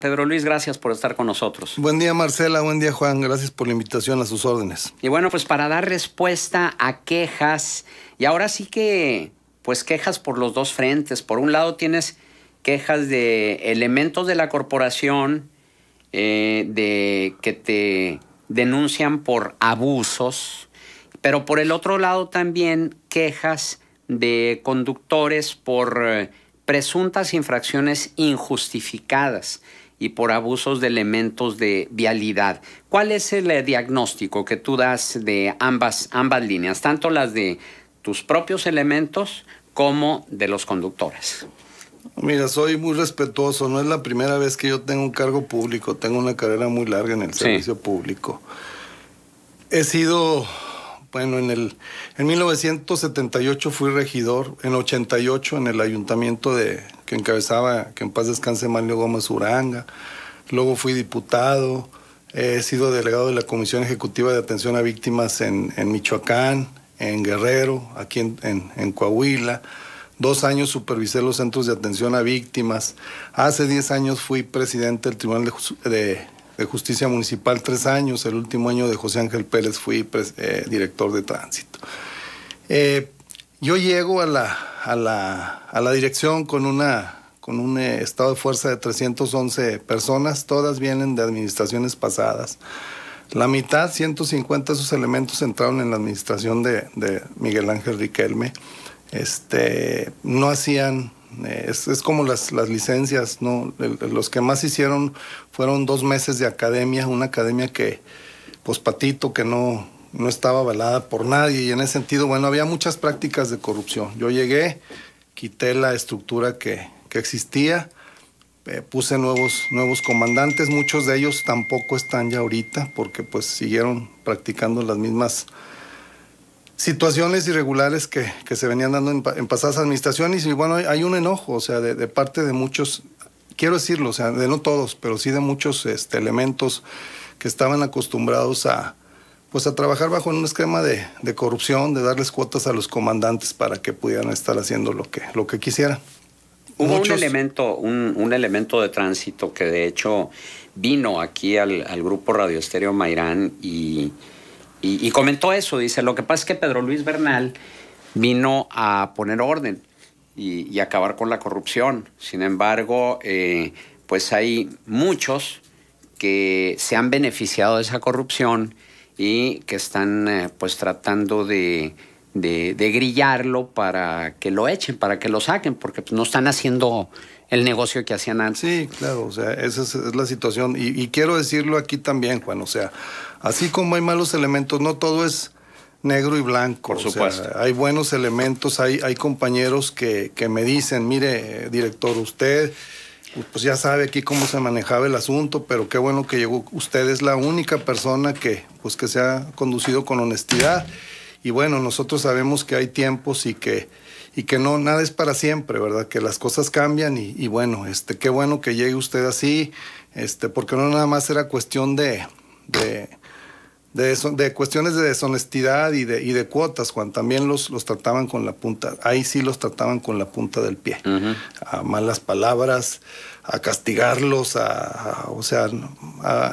Pedro Luis, gracias por estar con nosotros. Buen día Marcela, buen día Juan, gracias por la invitación a sus órdenes. Y bueno, pues para dar respuesta a quejas, y ahora sí que, pues quejas por los dos frentes. Por un lado tienes quejas de elementos de la corporación, eh, de que te denuncian por abusos, pero por el otro lado también quejas de conductores por... Eh, presuntas infracciones injustificadas y por abusos de elementos de vialidad. ¿Cuál es el eh, diagnóstico que tú das de ambas, ambas líneas, tanto las de tus propios elementos como de los conductores? Mira, soy muy respetuoso. No es la primera vez que yo tengo un cargo público. Tengo una carrera muy larga en el servicio público. He sido bueno, en el en 1978 fui regidor, en 88 en el ayuntamiento de que encabezaba, que en paz descanse Manlio Gómez Uranga. Luego fui diputado, he sido delegado de la Comisión Ejecutiva de Atención a Víctimas en, Michoacán, en Guerrero, aquí en, Coahuila. Dos años supervisé los centros de atención a víctimas. Hace 10 años fui presidente del Tribunal de, de de Justicia Municipal tres años. El último año de José Ángel Pérez fui eh, director de tránsito. Eh, yo llego a la, a la, a la dirección con, una, con un eh, estado de fuerza de 311 personas, todas vienen de administraciones pasadas. La mitad, 150 de esos elementos entraron en la administración de, Miguel Ángel Riquelme. Este, no hacían eh, es, como las, licencias, ¿no? los que más hicieron fueron dos meses de academia, una academia que, pues patito, que no, no estaba avalada por nadie. Y en ese sentido, bueno, había muchas prácticas de corrupción. Yo llegué, quité la estructura que, existía, eh, puse nuevos, nuevos comandantes, muchos de ellos tampoco están ya ahorita porque pues siguieron practicando las mismas situaciones irregulares que, que, se venían dando en, pasadas administraciones y bueno, hay un enojo, o sea, de, parte de muchos, quiero decirlo, o sea, de no todos, pero sí de muchos este, elementos que estaban acostumbrados a, pues a trabajar bajo un esquema de, de, corrupción, de darles cuotas a los comandantes para que pudieran estar haciendo lo que, lo que quisieran. Hubo un elemento, un, un, elemento de tránsito que de hecho vino aquí al, al grupo Radio Estéreo Mairán y y, comentó eso, dice, lo que pasa es que Pedro Luis Bernal vino a poner orden y, acabar con la corrupción. Sin embargo, eh, pues hay muchos que se han beneficiado de esa corrupción y que están eh, pues tratando de de, grillarlo para que lo echen, para que lo saquen, porque pues, no están haciendo el negocio que hacían antes. Sí, claro, o sea, esa es, la situación. Y, quiero decirlo aquí también, Juan, o sea, así como hay malos elementos, no todo es negro y blanco. Por supuesto. hay buenos elementos, hay, hay compañeros que, que me dicen, mire, director, usted pues ya sabe aquí cómo se manejaba el asunto, pero qué bueno que llegó. Usted es la única persona que, pues que se ha conducido con honestidad y bueno, nosotros sabemos que hay tiempos y que, y que no, nada es para siempre, ¿verdad? Que las cosas cambian y, bueno, este, qué bueno que llegue usted así, este, porque no nada más era cuestión de, de, de, cuestiones de deshonestidad y de, y de cuotas, Juan, también los, los trataban con la punta, ahí sí los trataban con la punta del pie, a malas palabras, a castigarlos, a, o sea,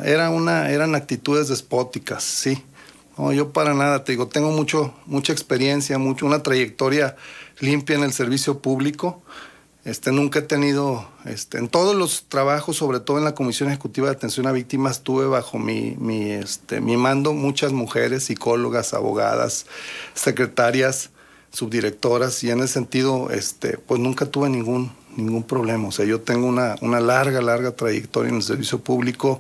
era una, eran actitudes despóticas, sí. No, yo para nada, te digo, tengo mucho, mucha experiencia, mucho, una trayectoria limpia en el servicio público. Este, nunca he tenido, este, en todos los trabajos, sobre todo en la Comisión Ejecutiva de Atención a Víctimas, tuve bajo mi, este, mi mando muchas mujeres, psicólogas, abogadas, secretarias, subdirectoras, y en ese sentido, este, pues nunca tuve ningún, ningún problema. O sea, yo tengo una, una larga, larga trayectoria en el servicio público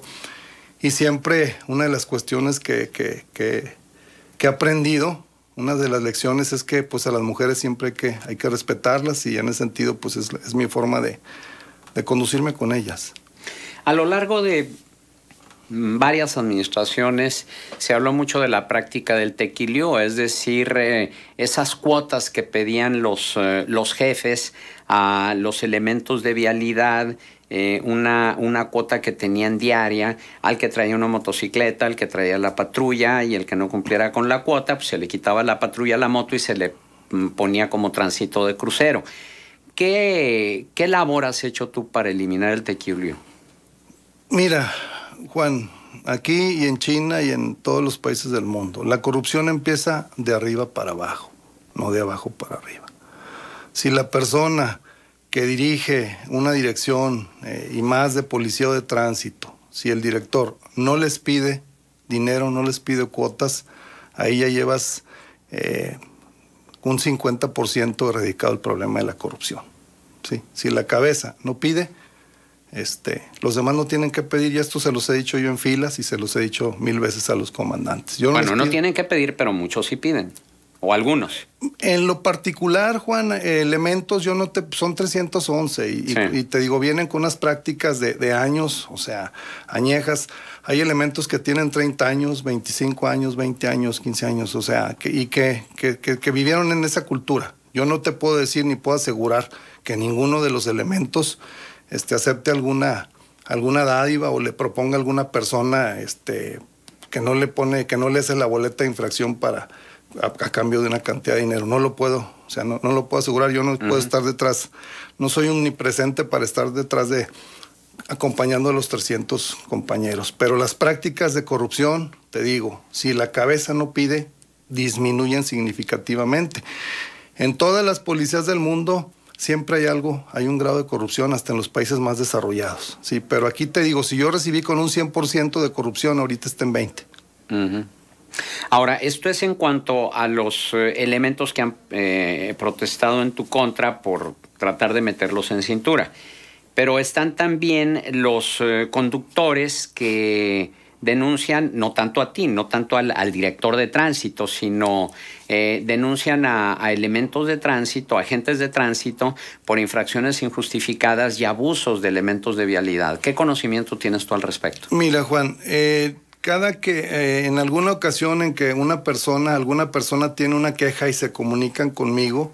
y siempre una de las cuestiones que, he aprendido, una de las lecciones es que pues a las mujeres siempre hay que, respetarlas y en ese sentido pues es, mi forma de, de conducirme con ellas. A lo largo de varias administraciones se habló mucho de la práctica del tequilio, es decir, eh, esas cuotas que pedían los, eh, los, jefes a los elementos de vialidad, eh, una, cuota que tenían diaria, al que traía una motocicleta, al que traía la patrulla y el que no cumpliera con la cuota, pues se le quitaba la patrulla a la moto y se le mm, ponía como tránsito de crucero. ¿Qué, ¿Qué labor has hecho tú para eliminar el tequilio? Mira, Juan, aquí y en China y en todos los países del mundo, la corrupción empieza de arriba para abajo, no de abajo para arriba. Si la persona que dirige una dirección eh, y más de policía o de tránsito, si el director no les pide dinero, no les pide cuotas, ahí ya llevas eh, un 50% erradicado el problema de la corrupción. ¿sí? Si la cabeza no pide, este, los demás no tienen que pedir, y esto se los he dicho yo en filas y se los he dicho mil veces a los comandantes. bueno, no tienen que pedir, pero muchos sí piden. O algunos. En lo particular, Juan, elementos, yo no te. Son 311 y, te digo, vienen con unas prácticas de, años, o sea, añejas. Hay elementos que tienen 30 años, 25 años, 20 años, 15 años, o sea, y que, que vivieron en esa cultura. Yo no te puedo decir ni puedo asegurar que ninguno de los elementos este, acepte alguna, alguna dádiva o le proponga a alguna persona este, que no le pone, que no le hace la boleta de infracción para a, cambio de una cantidad de dinero. No lo puedo, o sea, no, lo puedo asegurar, yo no puedo estar detrás, no soy omnipresente para estar detrás de acompañando a los 300 compañeros. Pero las prácticas de corrupción, te digo, si la cabeza no pide, disminuyen significativamente. En todas las policías del mundo, siempre hay algo, hay un grado de corrupción hasta en los países más desarrollados. Sí, pero aquí te digo, si yo recibí con un 100% de corrupción, ahorita está en 20. Ahora, esto es en cuanto a los eh, elementos que han eh, protestado en tu contra por tratar de meterlos en cintura. Pero están también los eh, conductores que denuncian no tanto a ti, no tanto al, director de tránsito, sino eh, denuncian a, elementos de tránsito, agentes de tránsito, por infracciones injustificadas y abusos de elementos de vialidad. ¿Qué conocimiento tienes tú al respecto? Mira, Juan, eh, cada que eh, en alguna ocasión en que una persona, alguna persona tiene una queja y se comunican conmigo,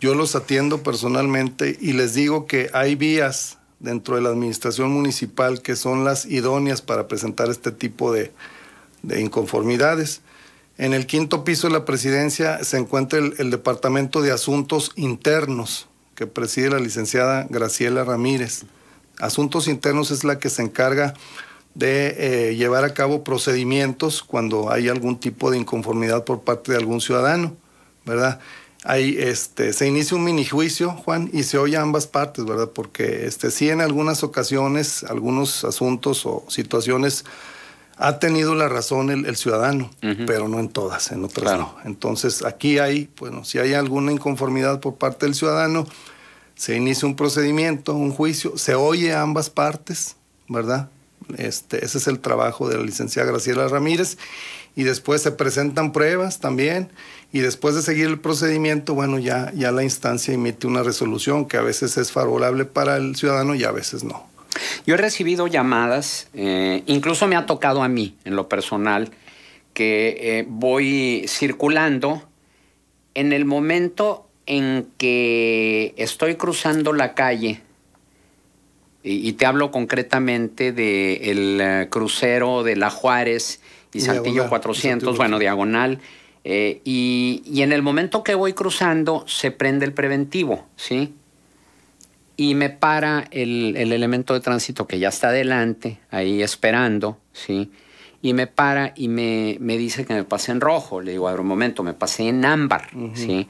yo los atiendo personalmente y les digo que hay vías dentro de la administración municipal que son las idóneas para presentar este tipo de, inconformidades. En el quinto piso de la presidencia se encuentra el, Departamento de Asuntos Internos, que preside la licenciada Graciela Ramírez. Asuntos Internos es la que se encarga de eh, llevar a cabo procedimientos cuando hay algún tipo de inconformidad por parte de algún ciudadano, ¿verdad? Ahí este, se inicia un mini juicio, Juan, y se oye a ambas partes, ¿verdad? Porque este, sí en algunas ocasiones, algunos asuntos o situaciones ha tenido la razón el, ciudadano, pero no en todas, en otras no. Entonces aquí hay, bueno, si hay alguna inconformidad por parte del ciudadano, se inicia un procedimiento, un juicio, se oye a ambas partes, ¿verdad? Este, ese es el trabajo de la licenciada Graciela Ramírez. Y después se presentan pruebas también. Y después de seguir el procedimiento, bueno, ya, ya la instancia emite una resolución que a veces es favorable para el ciudadano y a veces no. Yo he recibido llamadas, eh, incluso me ha tocado a mí en lo personal, que eh, voy circulando en el momento en que estoy cruzando la calle y, te hablo concretamente del eh, crucero de La Juárez y Santillo 400, bueno, diagonal. Eh, y, en el momento que voy cruzando, se prende el preventivo, ¿sí? Y me para el, elemento de tránsito que ya está adelante, ahí esperando, ¿sí? Y me para y me, me dice que me pasé en rojo. Le digo, a un momento, me pasé en ámbar, ¿sí?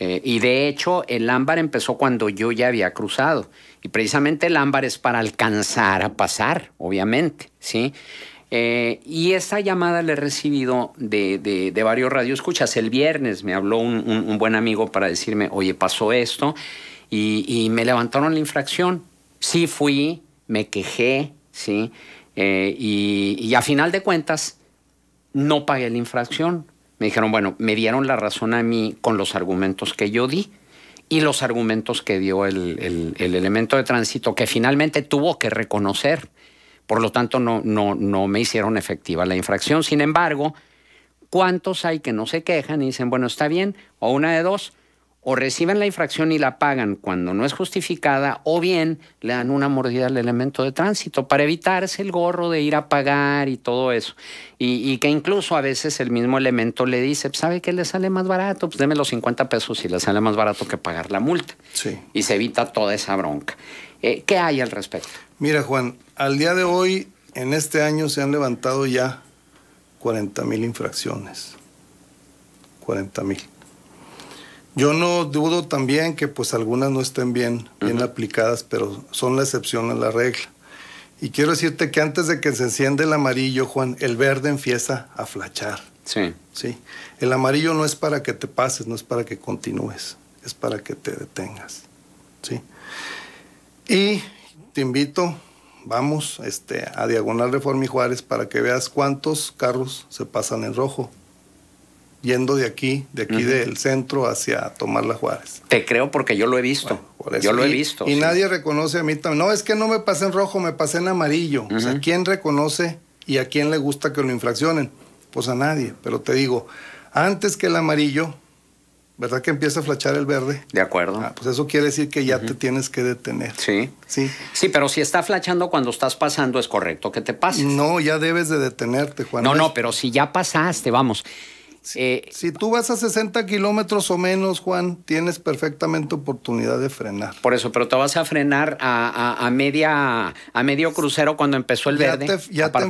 Eh, y de hecho, el ámbar empezó cuando yo ya había cruzado. Y precisamente el ámbar es para alcanzar a pasar, obviamente, ¿sí? Eh, y esa llamada la he recibido de, de, varios radioescuchas. El viernes me habló un, buen amigo para decirme, oye, pasó esto, y, me levantaron la infracción. Sí fui, me quejé, ¿sí? Eh, y a final de cuentas, no pagué la infracción me dijeron, bueno, me dieron la razón a mí con los argumentos que yo di y los argumentos que dio el, el, elemento de tránsito que finalmente tuvo que reconocer. Por lo tanto, no, no, no me hicieron efectiva la infracción. Sin embargo, ¿cuántos hay que no se quejan y dicen, bueno, está bien, o una de dos? o reciben la infracción y la pagan cuando no es justificada, o bien le dan una mordida al elemento de tránsito para evitarse el gorro de ir a pagar y todo eso. Y, que incluso a veces el mismo elemento le dice, pues, ¿sabe qué le sale más barato? Pues deme los 50 pesos y le sale más barato que pagar la multa. Sí. Y se evita toda esa bronca. Eh, ¿Qué hay al respecto? Mira, Juan, al día de hoy, en este año se han levantado ya 40 mil infracciones. 40 mil yo no dudo también que pues algunas no estén bien, bien aplicadas, pero son la excepción a la regla. Y quiero decirte que antes de que se enciende el amarillo, Juan, el verde empieza a flachar. Sí. Sí. El amarillo no es para que te pases, no es para que continúes, es para que te detengas. Sí. Y te invito, vamos este, a Diagonal Reforma y Juárez para que veas cuántos carros se pasan en rojo yendo de aquí, de aquí del centro hacia Tomar la Juárez. Te creo porque yo lo he visto. yo lo he visto. Y nadie reconoce a mí también. No, es que no me pasé en rojo, me pasé en amarillo. O sea, ¿quién reconoce y a quién le gusta que lo infraccionen? Pues a nadie. Pero te digo, antes que el amarillo, ¿verdad que empieza a flachar el verde? De acuerdo. Ah, pues eso quiere decir que ya te tienes que detener. Sí. Sí. Sí, pero si está flachando cuando estás pasando, es correcto que te pases. No, ya debes de detenerte, Juan. No, no, pero si ya pasaste, vamos. Eh, si, tú vas a 60 kilómetros o menos, Juan, tienes perfectamente oportunidad de frenar. Por eso, pero te vas a frenar a, a media, a medio crucero cuando empezó el verde. ya te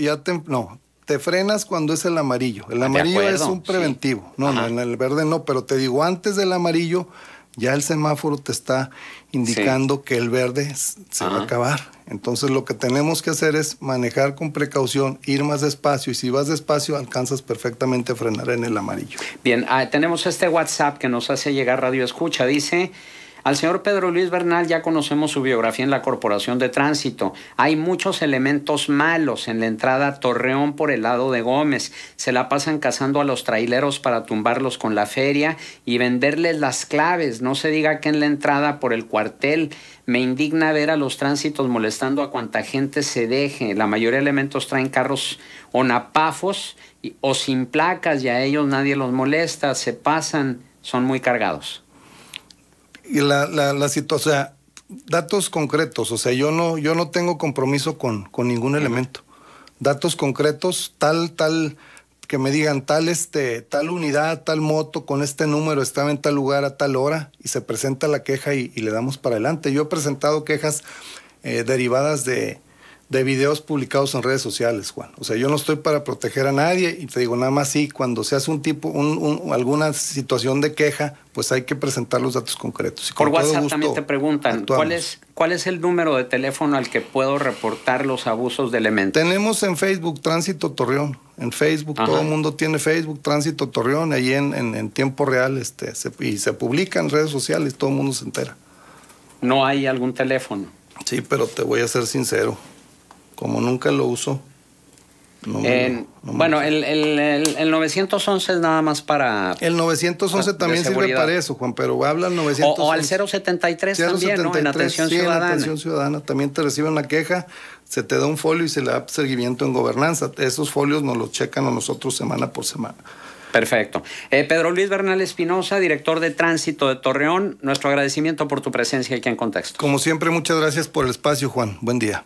ya te, no, te frenas cuando es el amarillo. El amarillo es un preventivo. No, no, en el verde no, pero te digo, antes del amarillo ya el semáforo te está indicando que el verde se va a acabar. Entonces lo que tenemos que hacer es manejar con precaución, ir más despacio y si vas despacio alcanzas perfectamente a frenar en el amarillo. Bien, ah, tenemos este WhatsApp que nos hace llegar Radio Escucha. Dice, al señor Pedro Luis Bernal ya conocemos su biografía en la Corporación de Tránsito. Hay muchos elementos malos en la entrada Torreón por el lado de Gómez. Se la pasan cazando a los traileros para tumbarlos con la feria y venderles las claves. No se diga que en la entrada por el cuartel me indigna ver a los tránsitos molestando a cuanta gente se deje. La mayoría de elementos traen carros onapafos o sin placas y a ellos nadie los molesta. Se pasan, son muy cargados y la, situación, o sea, datos concretos, o sea, yo no, yo no tengo compromiso con, ningún elemento. Datos concretos, tal, tal, que me digan tal, este, tal unidad, tal moto con este número estaba en tal lugar a tal hora y se presenta la queja y, le damos para adelante. Yo he presentado quejas eh, derivadas de, de videos publicados en redes sociales, Juan. O sea, yo no estoy para proteger a nadie y te digo nada más sí, cuando se hace un tipo, un, alguna situación de queja, pues hay que presentar los datos concretos. Por WhatsApp también te preguntan, ¿cuál es, el número de teléfono al que puedo reportar los abusos de elementos? Tenemos en Facebook Tránsito Torreón. En Facebook, todo el mundo tiene Facebook, Tránsito Torreón, ahí en, tiempo real, este, y se publica en redes sociales, todo el mundo se entera. No hay algún teléfono. Sí, pero te voy a ser sincero como nunca lo uso. bueno, el, 911 es nada más para... El 911 también sirve para eso, Juan, pero habla el 911. O, al 073, también, ¿no? En atención ciudadana. en atención ciudadana. También te reciben una queja, se te da un folio y se le da seguimiento en gobernanza. Esos folios nos los checan a nosotros semana por semana. Perfecto. Eh, Pedro Luis Bernal Espinosa, director de Tránsito de Torreón, nuestro agradecimiento por tu presencia aquí en Contexto. Como siempre, muchas gracias por el espacio, Juan. Buen día.